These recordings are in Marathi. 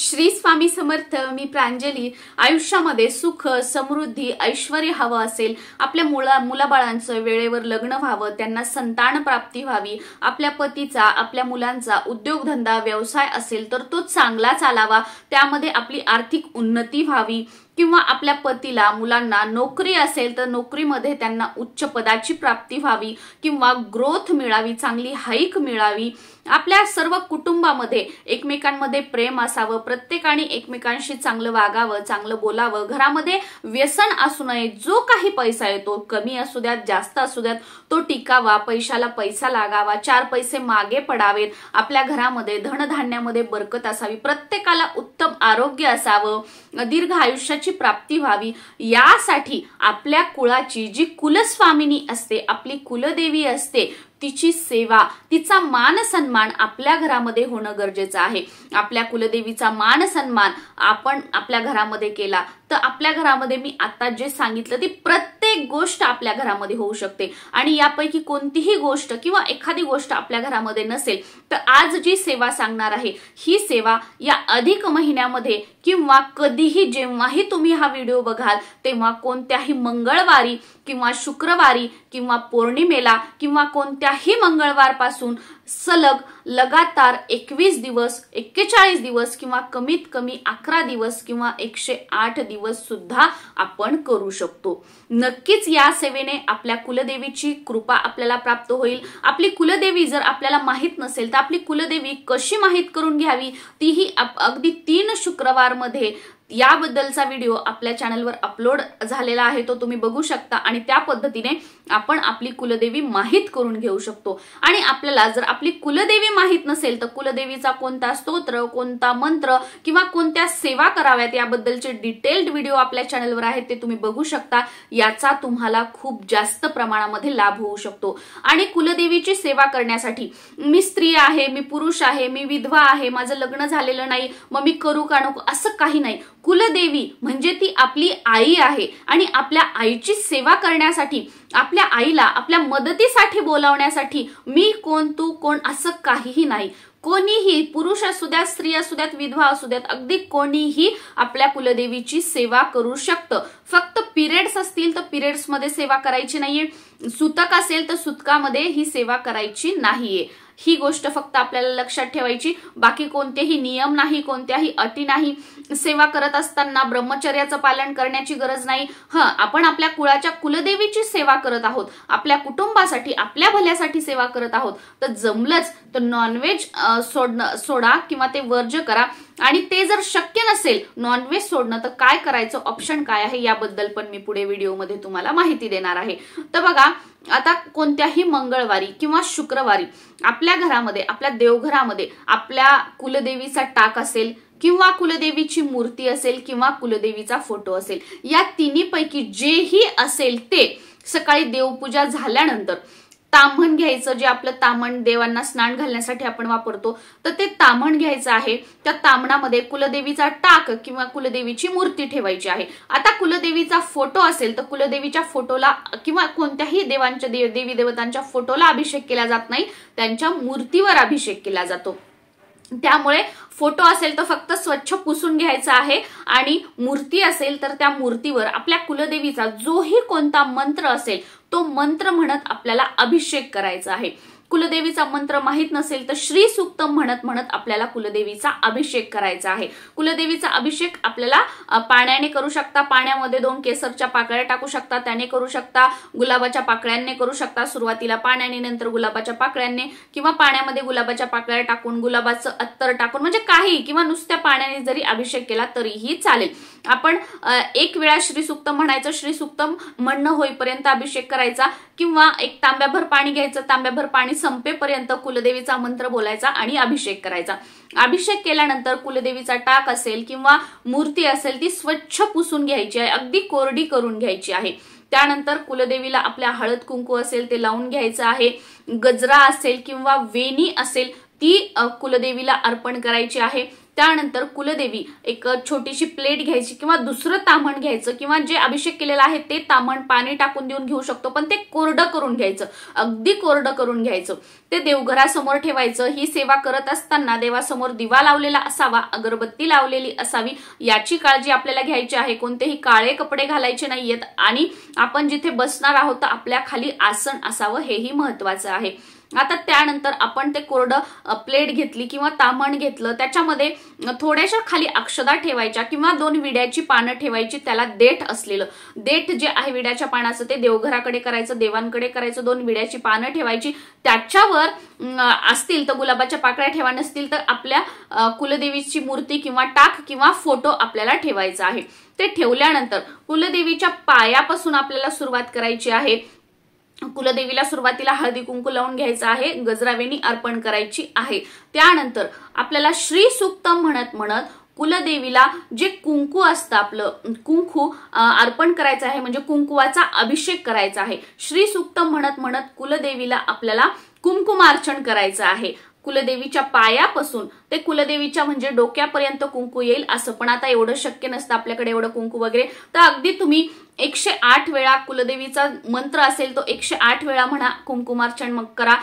श्री स्वामी समर्थ मी प्रांजली आयुष्यामध्ये सुख समृद्धी ऐश्वर हवं असेल आपल्या मुला मुलाबाळांचं वेळेवर लग्न व्हावं त्यांना संतान प्राप्ती व्हावी आपल्या पतीचा आपल्या मुलांचा उद्योगधंदा व्यवसाय असेल तर तो चांगला चालावा त्यामध्ये आपली आर्थिक उन्नती व्हावी किंवा आपल्या पतीला मुलांना नोकरी असेल तर नोकरीमध्ये त्यांना उच्च पदाची प्राप्ती व्हावी किंवा ग्रोथ मिळावी चांगली हाईक मिळावी आपल्या सर्व कुटुंबामध्ये एकमेकांमध्ये प्रेम असावं प्रत्येकाने एकमेकांशी चांगलं वागावं चांगलं बोलावं घरामध्ये व्यसन असू नये जो काही पैसा येतो कमी असू द्यात जास्त असू द्यात तो टिकावा पैशाला पैसा लागावा चार पैसे मागे पडावेत आपल्या घरामध्ये धनधान्यामध्ये बरकत असावी प्रत्येकाला उत्तम आरोग्य असावं दीर्घ आयुष्याची प्राप्ती व्हावी यासाठी आपल्या कुळाची जी कुलस्वामिनी असते आपली कुलदेवी असते तिची सेवा तिचा मान सन्मान आपल्या घरामध्ये होणं गरजेचं आहे आपल्या कुलदेवीचा मान सन्मान आपण आपल्या घरामध्ये केला तर आपल्या घरामध्ये मी आता जे सांगितलं ते प्रत्येक प्रत्येक गोष्ट आपल्या घरामध्ये होऊ शकते आणि यापैकी कोणतीही गोष्ट किंवा एखादी गोष्ट आपल्या घरामध्ये नसेल तर आज जी सेवा सांगणार आहे ही सेवा या अधिक महिन्यामध्ये किंवा कधीही जेव्हाही तुम्ही हा व्हिडिओ बघाल तेव्हा कोणत्याही मंगळवारी किंवा शुक्रवारी किंवा पौर्णिमेला किंवा कोणत्याही मंगळवारपासून सलग लगातार एकवीस दिवस एक्केचाळीस दिवस किंवा कमीत कमी अकरा दिवस किंवा एकशे आठ दिवस सुद्धा आपण करू शकतो नक्कीच या सेवेने आपल्या कुलदेवीची कृपा आपल्याला प्राप्त होईल आपली कुलदेवी जर आपल्याला माहीत नसेल तर आपली कुलदेवी कशी माहीत करून घ्यावी तीही अगदी तीन शुक्रवारमध्ये याबद्दलचा व्हिडिओ आपल्या चॅनलवर अपलोड झालेला आहे तो तुम्ही बघू शकता आणि त्या पद्धतीने आपण आपली कुलदेवी माहीत करून घेऊ शकतो आणि आपल्याला जर आपली कुलदेवी माहीत नसेल तर कुलदेवीचा कोणता स्तोत्र कोणता मंत्र किंवा कोणत्या सेवा कराव्यात याबद्दलचे डिटेल्ड व्हिडिओ आपल्या चॅनलवर आहेत ते तुम्ही बघू शकता याचा तुम्हाला खूप जास्त प्रमाणामध्ये लाभ होऊ शकतो आणि कुलदेवीची सेवा करण्यासाठी मी स्त्री आहे मी पुरुष आहे मी विधवा आहे माझं लग्न झालेलं नाही मग मी करू का नको असं काही नाही कुलदेवी म्हणजे ती आपली आई आहे आणि आपल्या आईची सेवा करण्यासाठी आपल्या आईला आपल्या मदतीसाठी बोलावण्यासाठी मी कोण तू कोण असं काहीही नाही कोणीही पुरुष असू द्यात स्त्री असू द्यात विधवा असू द्यात अगदी कोणीही आपल्या कुलदेवीची सेवा करू शकतं फक्त पिरियड्स असतील तर पिरियड्समध्ये सेवा करायची नाहीये सुतक असेल तर सुतकामध्ये ही सेवा करायची नाहीये ही गोष्ट फक्त आपल्याला लक्षात ठेवायची बाकी कोणतेही नियम नाही कोणत्याही अटी नाही सेवा करत असताना ब्रह्मचर्याचं पालन करण्याची गरज नाही ह आपण आपल्या कुळाच्या कुलदेवीची सेवा करत आहोत आपल्या कुटुंबासाठी आपल्या भल्यासाठी सेवा करत आहोत तर जमलंच तर नॉनव्हेज सोड सोडा किंवा ते वर्ज करा आणि ते जर शक्य नसेल नॉनव्हेज सोडणं तर काय करायचं ऑप्शन काय आहे याबद्दल पण मी पुढे व्हिडिओमध्ये तुम्हाला माहिती देणार आहे तर बघा आता कोणत्याही मंगळवारी किंवा शुक्रवारी आपल्या घरामध्ये आपल्या देवघरामध्ये आपल्या कुलदेवीचा टाक असेल किंवा कुलदेवीची मूर्ती असेल किंवा कुलदेवीचा फोटो असेल या तिन्हीपैकी जेही असेल ते सकाळी देवपूजा झाल्यानंतर तामण घ्यायचं जे आपलं तामण देवांना स्नान घालण्यासाठी आपण वापरतो तर ते तामण घ्यायचं आहे त्या तामणामध्ये कुलदेवीचा टाक किंवा कुलदेवीची मूर्ती ठेवायची आहे आता कुलदेवीचा फोटो असेल तर कुलदेवीच्या फोटोला किंवा कोणत्याही देवांच्या देवी देवतांच्या फोटोला अभिषेक केला जात नाही त्यांच्या मूर्तीवर अभिषेक केला जातो त्यामुळे फोटो असेल तर फक्त स्वच्छ पुसून घ्यायचा आहे आणि मूर्ती असेल तर त्या मूर्तीवर आपल्या कुलदेवीचा जोही कोणता मंत्र असेल तो मंत्र म्हणत आपल्याला अभिषेक करायचा आहे कुलदेवीचा मंत्र माहीत नसेल तर श्री सुक्त म्हणत म्हणत आपल्याला कुलदेवीचा अभिषेक करायचा आहे कुलदेवीचा अभिषेक आपल्याला पाण्याने करू शकता पाण्यामध्ये दोन केसरच्या पाकळ्या टाकू शकता त्याने करू शकता गुलाबाच्या पाकळ्यांनी करू शकता सुरुवातीला पाण्याने नंतर गुलाबाच्या पाकळ्यांनी किंवा पाण्यामध्ये गुलाबाच्या पाकळ्या टाकून गुलाबाचं अत्तर टाकून म्हणजे काही किंवा नुसत्या पाण्याने जरी अभिषेक केला तरीही चालेल आपण एक वेळा सूक्तम म्हणायचं श्रीसुक्तम म्हणणं होईपर्यंत अभिषेक करायचा किंवा एक तांब्याभर पाणी घ्यायचं तांब्याभर पाणी संपेपर्यंत कुलदेवीचा मंत्र बोलायचा आणि अभिषेक करायचा अभिषेक केल्यानंतर कुलदेवीचा टाक असेल किंवा मूर्ती असेल ती स्वच्छ पुसून घ्यायची आहे अगदी कोरडी करून घ्यायची आहे त्यानंतर कुलदेवीला आपल्या हळद कुंकू असेल ते लावून घ्यायचं आहे गजरा असेल किंवा वेणी असेल ती कुलदेवीला अर्पण करायची आहे त्यानंतर कुलदेवी एक छोटीशी प्लेट घ्यायची किंवा दुसरं तामण घ्यायचं किंवा जे अभिषेक केलेला आहे ते तामण पाणी टाकून देऊन घेऊ शकतो पण ते कोरडं करून घ्यायचं अगदी कोरडं करून घ्यायचं ते देवघरासमोर ठेवायचं ही सेवा करत असताना देवासमोर दिवा लावलेला असावा अगरबत्ती लावलेली असावी याची काळजी आपल्याला घ्यायची आहे कोणतेही काळे कपडे घालायचे नाहीयेत आणि आपण जिथे बसणार आहोत आपल्या खाली आसन असावं हेही महत्वाचं आहे आता त्यानंतर आपण ते कोरडं प्लेट घेतली किंवा तामण घेतलं त्याच्यामध्ये थोड्याशा खाली अक्षदा ठेवायच्या किंवा दोन विड्याची पानं ठेवायची त्याला देठ असलेलं देठ जे आहे विड्याच्या पानाचं ते देवघराकडे करायचं देवांकडे करायचं दोन विड्याची पानं ठेवायची त्याच्यावर असतील तर गुलाबाच्या पाकळ्या ठेवा नसतील तर आपल्या कुलदेवीची मूर्ती किंवा टाक किंवा फोटो आपल्याला ठेवायचा आहे ते ठेवल्यानंतर कुलदेवीच्या पायापासून आपल्याला सुरुवात करायची आहे कुलदेवीला सुरुवातीला हळदी कुंकू लावून घ्यायचं आहे गजरावेणी अर्पण करायची आहे त्यानंतर आपल्याला श्री सुक्तम म्हणत म्हणत कुलदेवीला जे कुंकू असतं आपलं कुंकू अर्पण करायचं आहे म्हणजे कुंकुवाचा अभिषेक करायचा आहे श्री सुक्तम म्हणत म्हणत कुलदेवीला आपल्याला कुंकुमार्चन करायचं आहे कुलदेवीच्या पायापासून ते कुलदेवीच्या म्हणजे डोक्यापर्यंत कुंकू येईल असं पण आता एवढं शक्य नसतं आपल्याकडे एवढं कुंकू वगैरे तर अगदी तुम्ही एकशे आठ वेळा कुलदेवीचा मंत्र असेल तो एकशे आठ वेळा म्हणा कुमकुमार्चन मग करा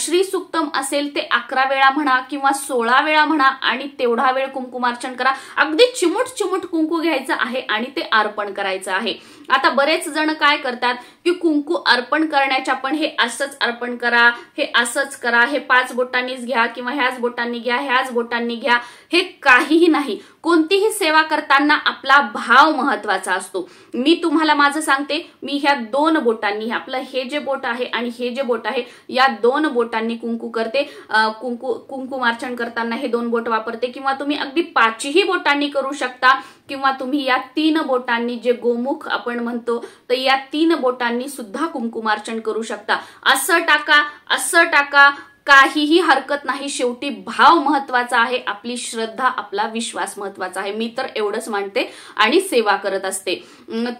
श्री सुक्तम असेल ते अकरा वेळा म्हणा किंवा सोळा वेळा म्हणा आणि तेवढा वेळ कुमकुमार्चन करा अगदी चिमूट चिमूट कुंकू घ्यायचं आहे आणि ते अर्पण करायचं आहे आता बरेच जण काय करतात की कुंकू अर्पण करण्याच्या पण हे असंच अर्पण करा हे असंच करा हे पाच बोटांनीच घ्या किंवा ह्याच बोटांनी घ्या ह्याच बोटांनी घ्या हे काहीही नाही कोणतीही सेवा करताना आपला भाव महत्वाचा असतो मी तुम्हाला माझं सांगते मी ह्या दोन बोटांनी आपलं हे जे बोट आहे आणि हे जे बोट आहे या दोन बोटांनी कुंकू करते कुंकू कुंकुमार्चन करताना हे दोन बोट वापरते किंवा तुम्ही अगदी पाचही बोटांनी करू शकता किंवा तुम्ही या तीन बोटांनी जे गोमुख आपण म्हणतो तर या तीन बोटांनी सुद्धा कुंकुमार्चन करू शकता असं टाका असं टाका काहीही हरकत नाही शेवटी भाव महत्वाचा आहे आपली श्रद्धा आपला विश्वास महत्वाचा आहे मी तर एवढंच मानते आणि सेवा करत असते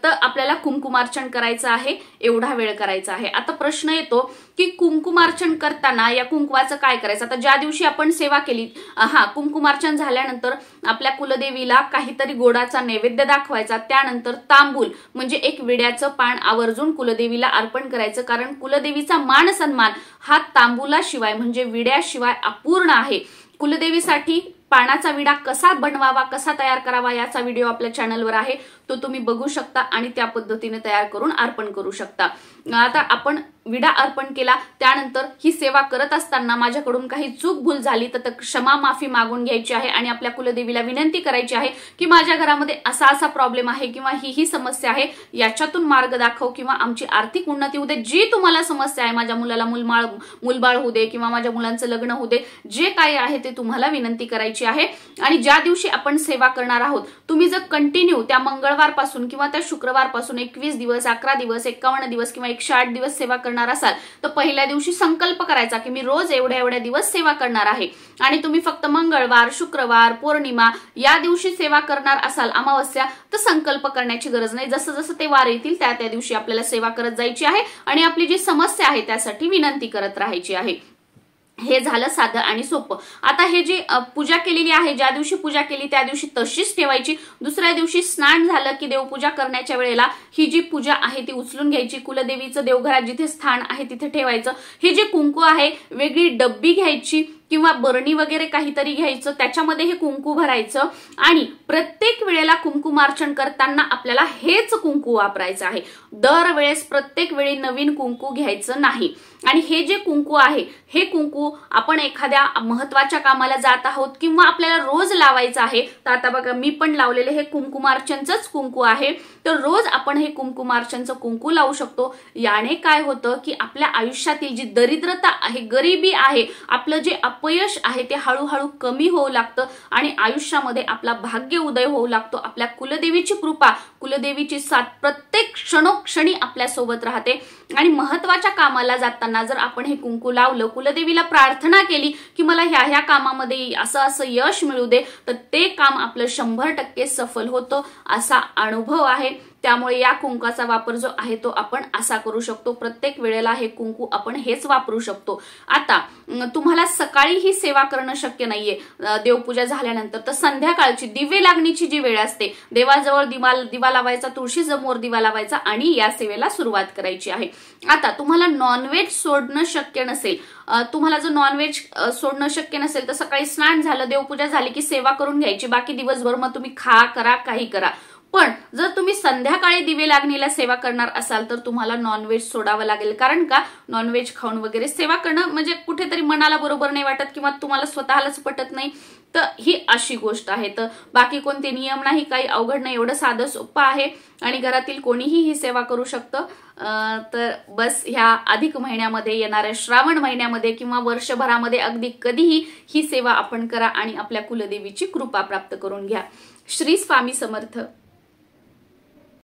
तर आपल्याला कुंकुमार्चन करायचं आहे एवढा वेळ करायचा आहे आता प्रश्न येतो की कुंकुमार्चन करताना या कुंकुवाचं काय करायचं आता ज्या दिवशी आपण सेवा केली हा कुंकुमार्चन झाल्यानंतर आपल्या कुलदेवीला काहीतरी गोडाचा नैवेद्य दाखवायचा त्यानंतर तांबूल म्हणजे एक विड्याचं पान आवर्जून कुलदेवीला अर्पण करायचं कारण कुलदेवीचा मान सन्मान हा तांबूला शिवाय शिवाय म्हणजे विड्याशिवाय अपूर्ण आहे कुलदेवीसाठी पानाचा विडा कसा बनवावा कसा तयार करावा याचा व्हिडिओ आपल्या चॅनलवर आहे तो तुम्ही बघू शकता आणि त्या पद्धतीने तयार करून अर्पण करू शकता आता आपण विडा अर्पण केला त्यानंतर ही सेवा करत असताना माझ्याकडून काही चूक भूल झाली तर क्षमा माफी मागून घ्यायची आहे आणि आपल्या कुलदेवीला विनंती करायची आहे की माझ्या घरामध्ये असा असा प्रॉब्लेम आहे किंवा ही ही समस्या आहे याच्यातून मार्ग दाखव किंवा आमची आर्थिक उन्नती दे जी तुम्हाला समस्या आहे माझ्या मुलाला मुलमाळ मुलबाळ होऊ दे किंवा माझ्या मुलांचं लग्न होऊ दे जे काय आहे ते तुम्हाला विनंती करायची आहे आणि ज्या दिवशी आपण सेवा करणार आहोत तुम्ही जर कंटिन्यू त्या मंगळ पासून किंवा त्या शुक्रवारपासून एकवीस दिवस अकरा दिवस एकावन्न दिवस किंवा एकशे आठ दिवस सेवा करणार असाल तर पहिल्या दिवशी संकल्प करायचा की मी रोज एवढ्या एवढ्या दिवस सेवा करणार आहे आणि तुम्ही फक्त मंगळवार शुक्रवार पौर्णिमा या दिवशी सेवा करणार असाल अमावस्या तर संकल्प करण्याची गरज नाही जसं जसं ते वार येतील त्या त्या दिवशी आपल्याला सेवा करत जायची आहे आणि आपली जी समस्या आहे त्यासाठी विनंती करत राहायची आहे हे झालं साधं आणि सोपं आता हे जे पूजा केलेली आहे ज्या दिवशी पूजा केली त्या दिवशी तशीच ठेवायची दुसऱ्या दिवशी स्नान झालं की देवपूजा करण्याच्या वेळेला ही जी पूजा आहे ती उचलून घ्यायची कुलदेवीचं देवघरात जिथे स्थान आहे तिथे ठेवायचं हे जे कुंकू आहे वेगळी डब्बी घ्यायची किंवा बरणी वगैरे काहीतरी घ्यायचं त्याच्यामध्ये हे कुंकू भरायचं आणि प्रत्येक वेळेला कुंकुमार्चन करताना आपल्याला हेच कुंकू वापरायचं आहे दरवेळेस प्रत्येक वेळी नवीन कुंकू घ्यायचं नाही आणि हे जे कुंकू आहे हे कुंकू आपण एखाद्या महत्वाच्या कामाला जात आहोत किंवा आपल्याला रोज लावायचं आहे तर आता बघा मी पण लावलेले हे कुंकुमार्चनचंच कुंकू आहे तर रोज आपण हे कुंकुमार्चनचं कुंकू लावू शकतो याने काय होतं की आपल्या आयुष्यातील जी दरिद्रता आहे गरिबी आहे आपलं जे अपयश आहे ते हळूहळू कमी होऊ लागतं आणि आयुष्यामध्ये आपला भाग्य उदय होऊ लागतो आपल्या कुलदेवीची कृपा कुलदेवीची साथ प्रत्येक क्षणोक्षणी आपल्यासोबत राहते आणि महत्वाच्या कामाला जाताना जर आपण हे कुंकू लावलं कुलदेवीला प्रार्थना केली की मला ह्या ह्या कामामध्ये असं असं यश मिळू दे तर ते काम आपलं शंभर टक्के सफल होतं असा अनुभव आहे त्यामुळे या कुंकाचा वापर जो आहे तो आपण असा करू शकतो प्रत्येक वेळेला हे कुंकू आपण हेच वापरू शकतो आता तुम्हाला सकाळी ही सेवा करणं शक्य नाहीये देवपूजा झाल्यानंतर तर संध्याकाळची दिवे लागणीची जी वेळ असते देवाजवळ दिवा दिवा लावायचा तुळशी जमोर दिवा लावायचा आणि या सेवेला सुरुवात करायची आहे आता तुम्हाला नॉनव्हेज सोडणं शक्य नसेल तुम्हाला जर नॉनव्हेज सोडणं शक्य नसेल तर सकाळी स्नान झालं देवपूजा झाली की सेवा करून घ्यायची बाकी दिवसभर मग तुम्ही खा करा काही करा पण जर तुम्ही संध्याकाळी दिवे लागणीला सेवा करणार असाल तर तुम्हाला नॉनव्हेज सोडावं लागेल कारण का नॉनव्हेज खाऊन वगैरे सेवा करणं म्हणजे कुठेतरी मनाला बरोबर नाही वाटत किंवा तुम्हाला स्वतःलाच पटत नाही तर ही अशी गोष्ट आहे तर बाकी कोणते नियम नाही काही अवघड नाही एवढं साधं सोपं आहे आणि घरातील कोणीही ही सेवा करू शकतं तर बस ह्या अधिक महिन्यामध्ये येणाऱ्या श्रावण महिन्यामध्ये किंवा वर्षभरामध्ये अगदी कधीही ही सेवा आपण करा आणि आपल्या कुलदेवीची कृपा प्राप्त करून घ्या श्री स्वामी समर्थ